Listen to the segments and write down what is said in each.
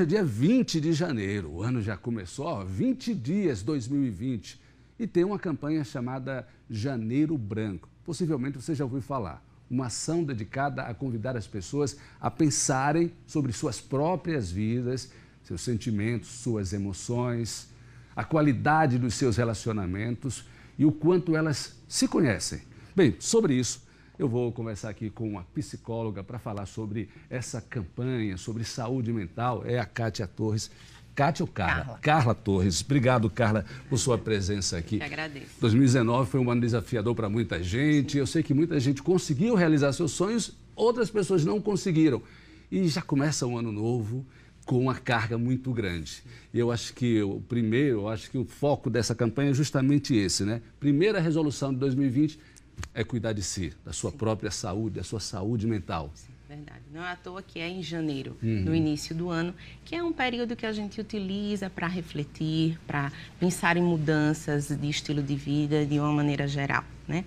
Hoje é dia 20 de janeiro, o ano já começou, 20 dias 2020, e tem uma campanha chamada Janeiro Branco. Possivelmente você já ouviu falar. Uma ação dedicada a convidar as pessoas a pensarem sobre suas próprias vidas, seus sentimentos, suas emoções, a qualidade dos seus relacionamentos e o quanto elas se conhecem. Bem, sobre isso, eu vou começar aqui com uma psicóloga para falar sobre essa campanha, sobre saúde mental. É a Kátia Torres. Kátia ou Carla? Carla? Carla Torres. Obrigado, Carla, por sua presença aqui. Eu agradeço. 2019 foi um ano desafiador para muita gente. Sim. Eu sei que muita gente conseguiu realizar seus sonhos, outras pessoas não conseguiram. E já começa um ano novo com uma carga muito grande. E Eu acho que o primeiro, eu acho que o foco dessa campanha é justamente esse, né? Primeira resolução de 2020 é cuidar de si, da sua Sim. própria saúde, da sua saúde mental. Sim, verdade. Não é à toa que é em janeiro, uhum. no início do ano, que é um período que a gente utiliza para refletir, para pensar em mudanças de estilo de vida de uma maneira geral, né?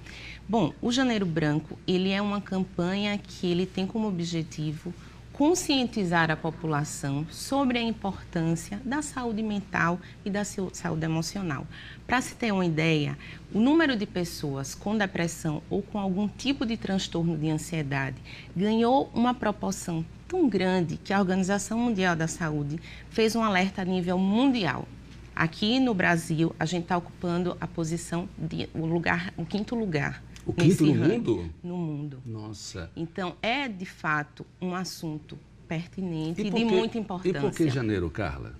Bom, o Janeiro Branco, ele é uma campanha que ele tem como objetivo conscientizar a população sobre a importância da saúde mental e da saúde emocional. Para se ter uma ideia, o número de pessoas com depressão ou com algum tipo de transtorno de ansiedade ganhou uma proporção tão grande que a Organização Mundial da Saúde fez um alerta a nível mundial. Aqui no Brasil, a gente está ocupando a posição de o lugar, o quinto lugar. O quinto no mundo? No mundo mundo. Nossa. Então, é de fato um assunto pertinente e, e de que, muita importância. E por que janeiro, Carla?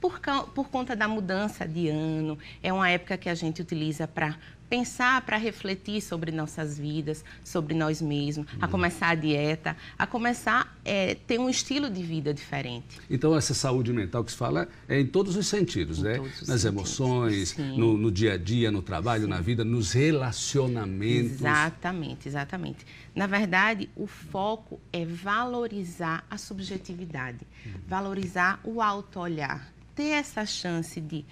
Por, por conta da mudança de ano, é uma época que a gente utiliza para pensar para refletir sobre nossas vidas, sobre nós mesmos, uhum. a começar a dieta, a começar a é, ter um estilo de vida diferente. Então, essa saúde mental que se fala é em todos os sentidos, em né? Nas sentidos. emoções, no, no, dia a dia, no trabalho, Sim. na vida, nos relacionamentos. Exatamente, exatamente. Na verdade, o foco é valorizar a subjetividade, uhum. valorizar o auto-olhar, ter essa chance de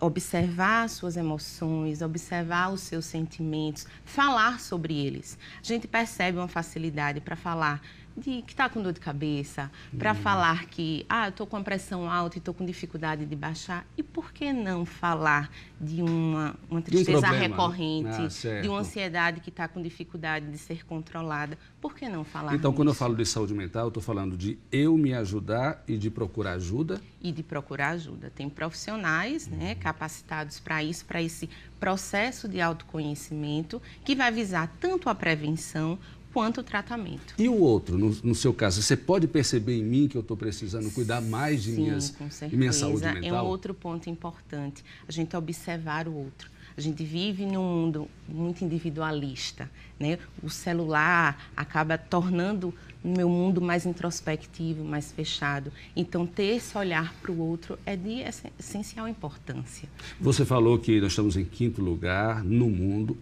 observar suas emoções, observar os seus sentimentos, falar sobre eles. A gente percebe uma facilidade para falar de que está com dor de cabeça, para hum. falar que ah, estou com a pressão alta e estou com dificuldade de baixar. E por que não falar de uma, uma tristeza um recorrente, ah, de uma ansiedade que está com dificuldade de ser controlada? Por que não falar? Então, nisso? quando eu falo de saúde mental, eu estou falando de eu me ajudar e de procurar ajuda? E de procurar ajuda. Tem profissionais hum. né, uhum. capacitados para isso, para esse processo de autoconhecimento, que vai visar tanto a prevenção quanto o tratamento. E o outro, no, no seu caso, você pode perceber em mim que eu estou precisando cuidar mais de, Sim, minhas, de minha saúde mental? É um outro ponto importante, a gente observar o outro. A gente vive num mundo muito individualista, né? O celular acaba tornando o meu mundo mais introspectivo, mais fechado. Então, ter esse olhar para o outro é de essencial importância. Você falou que nós estamos em quinto lugar no mundo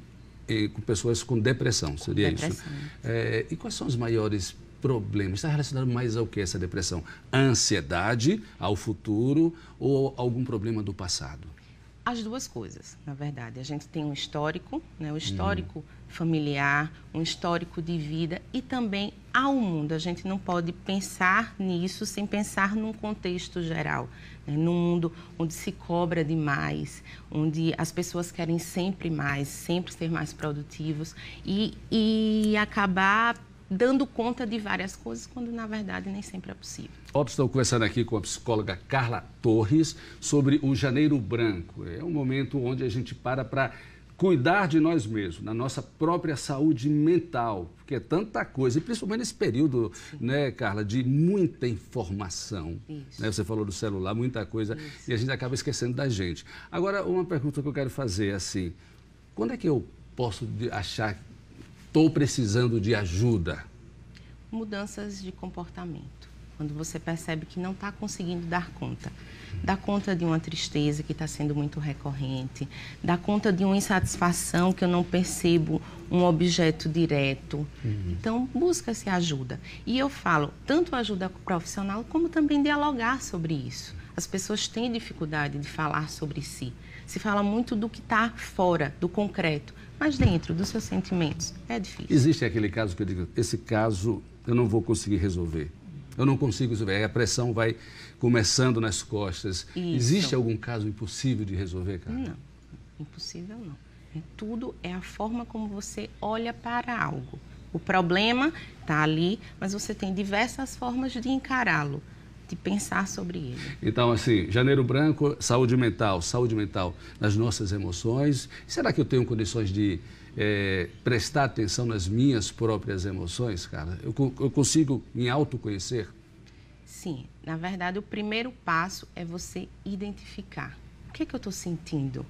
com pessoas com depressão, seria depressão. isso. É, e quais são os maiores problemas? Está relacionado mais ao que essa depressão? A ansiedade ao futuro ou algum problema do passado? as duas coisas, na verdade. A gente tem um histórico, né, um uhum. histórico uhum. familiar, um histórico de vida e também ao mundo. A gente não pode pensar nisso sem pensar num contexto geral, né, num mundo onde se cobra demais, onde as pessoas querem sempre mais, sempre ser mais produtivos e, e acabar dando conta de várias coisas, quando na verdade nem sempre é possível. Óbvio, estou conversando aqui com a psicóloga Carla Torres sobre o Janeiro Branco. É um momento onde a gente para para cuidar de nós mesmos, na nossa própria saúde mental, porque é tanta coisa, e principalmente nesse período, Sim. né, Carla, de muita informação. Né? Você falou do celular, muita coisa, Isso. e a gente acaba esquecendo da gente. Agora, uma pergunta que eu quero fazer, assim, quando é que eu posso achar estou precisando de ajuda? Mudanças de comportamento. Quando você percebe que não está conseguindo dar conta. Dar conta de uma tristeza que está sendo muito recorrente, dar conta de uma insatisfação que eu não percebo um objeto direto. Uhum. Então, busca-se ajuda. E eu falo tanto ajuda profissional como também dialogar sobre isso. As pessoas têm dificuldade de falar sobre si. Se fala muito do que está fora, do concreto, mas dentro dos seus sentimentos é difícil. Existe aquele caso que eu digo, esse caso eu não vou conseguir resolver. Eu não consigo resolver. A pressão vai começando nas costas. Isso. Existe algum caso impossível de resolver, cara? Não, impossível não. É, tudo é a forma como você olha para algo. O problema está ali, mas você tem diversas formas de encará-lo de pensar sobre ele. Então, assim, janeiro branco, saúde mental, saúde mental nas nossas emoções. Será que eu tenho condições de é, prestar atenção nas minhas próprias emoções, cara? Eu, eu consigo me autoconhecer? Sim, na verdade, o primeiro passo é você identificar. O que, é que eu estou sentindo?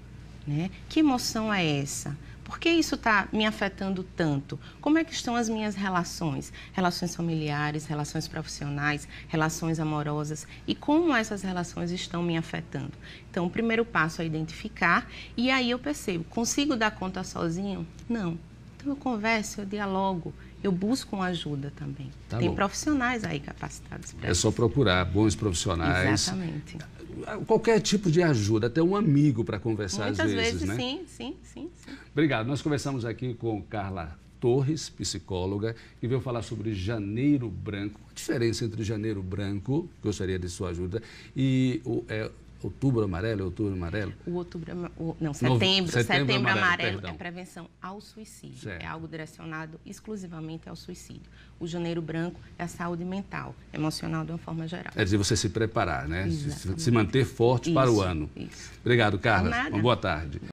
Né? Que emoção é essa? Por que isso está me afetando tanto? Como é que estão as minhas relações? Relações familiares, relações profissionais, relações amorosas e como essas relações estão me afetando? Então, o primeiro passo é identificar e aí eu percebo, consigo dar conta sozinho? Não. Então eu converso, eu dialogo, eu busco uma ajuda também. Tá Tem bom. profissionais aí capacitados para É isso. só procurar bons profissionais. Exatamente. Qualquer tipo de ajuda, até um amigo para conversar Muitas às vezes, vezes né? sim, sim, sim, sim. Obrigado. Nós conversamos aqui com Carla Torres, psicóloga, que veio falar sobre janeiro branco, a diferença entre janeiro branco, gostaria de sua ajuda, e o, é, Outubro amarelo, outubro amarelo? O outubro, o, não, setembro, Novo, setembro, setembro, amarelo, amarelo é prevenção ao suicídio. É certo. É algo direcionado exclusivamente ao suicídio. O janeiro branco é a saúde mental, emocional de uma forma geral. É dizer, você se preparar, né? Se manter forte isso, para o ano. Isso. Obrigado, Carla. Uma boa tarde.